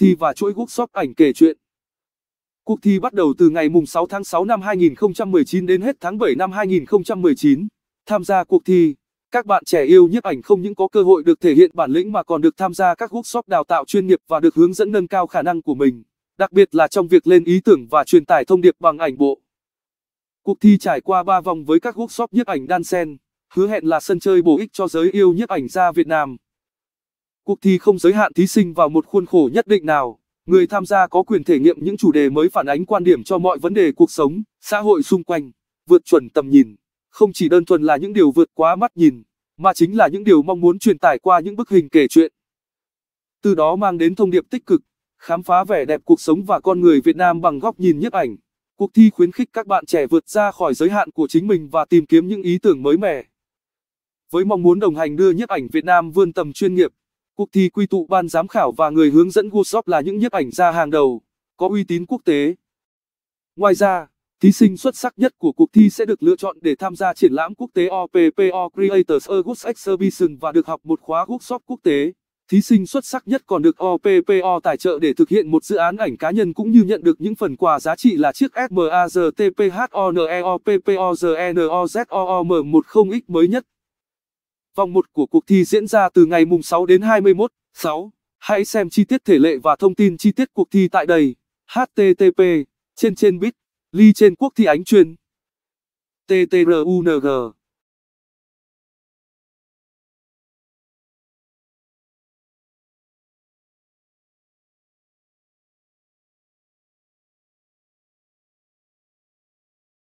thi và chuỗi workshop ảnh kể chuyện. Cuộc thi bắt đầu từ ngày mùng 6 tháng 6 năm 2019 đến hết tháng 7 năm 2019. Tham gia cuộc thi, các bạn trẻ yêu nhiếp ảnh không những có cơ hội được thể hiện bản lĩnh mà còn được tham gia các workshop đào tạo chuyên nghiệp và được hướng dẫn nâng cao khả năng của mình, đặc biệt là trong việc lên ý tưởng và truyền tải thông điệp bằng ảnh bộ. Cuộc thi trải qua 3 vòng với các workshop nhiếp ảnh đan sen, hứa hẹn là sân chơi bổ ích cho giới yêu nhiếp ảnh gia Việt Nam. Cuộc thi không giới hạn thí sinh vào một khuôn khổ nhất định nào, người tham gia có quyền thể nghiệm những chủ đề mới phản ánh quan điểm cho mọi vấn đề cuộc sống, xã hội xung quanh, vượt chuẩn tầm nhìn, không chỉ đơn thuần là những điều vượt quá mắt nhìn, mà chính là những điều mong muốn truyền tải qua những bức hình kể chuyện. Từ đó mang đến thông điệp tích cực, khám phá vẻ đẹp cuộc sống và con người Việt Nam bằng góc nhìn nhiếp ảnh. Cuộc thi khuyến khích các bạn trẻ vượt ra khỏi giới hạn của chính mình và tìm kiếm những ý tưởng mới mẻ. Với mong muốn đồng hành đưa nhiếp ảnh Việt Nam vươn tầm chuyên nghiệp, cuộc thi quy tụ ban giám khảo và người hướng dẫn workshop là những nhiếp ảnh gia hàng đầu, có uy tín quốc tế. Ngoài ra, thí sinh xuất sắc nhất của cuộc thi sẽ được lựa chọn để tham gia triển lãm quốc tế OPPO Creators August Exhibition và được học một khóa workshop quốc tế. Thí sinh xuất sắc nhất còn được OPPO tài trợ để thực hiện một dự án ảnh cá nhân cũng như nhận được những phần quà giá trị là chiếc SMAZTPHONEOPPOZNOZOOM10X e mới nhất. Vòng 1 của cuộc thi diễn ra từ ngày mùng 6 đến 21 6. Hãy xem chi tiết thể lệ và thông tin chi tiết cuộc thi tại đây. http trên trên bit ly trên quốc thi ánh chuyên ttrung